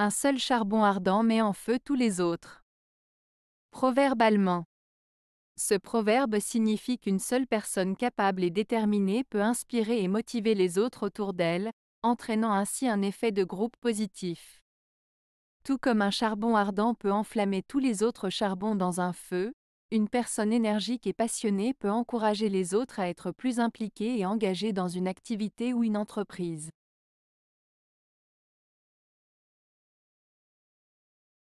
Un seul charbon ardent met en feu tous les autres. Proverbe allemand. Ce proverbe signifie qu'une seule personne capable et déterminée peut inspirer et motiver les autres autour d'elle, entraînant ainsi un effet de groupe positif. Tout comme un charbon ardent peut enflammer tous les autres charbons dans un feu, une personne énergique et passionnée peut encourager les autres à être plus impliqués et engagés dans une activité ou une entreprise.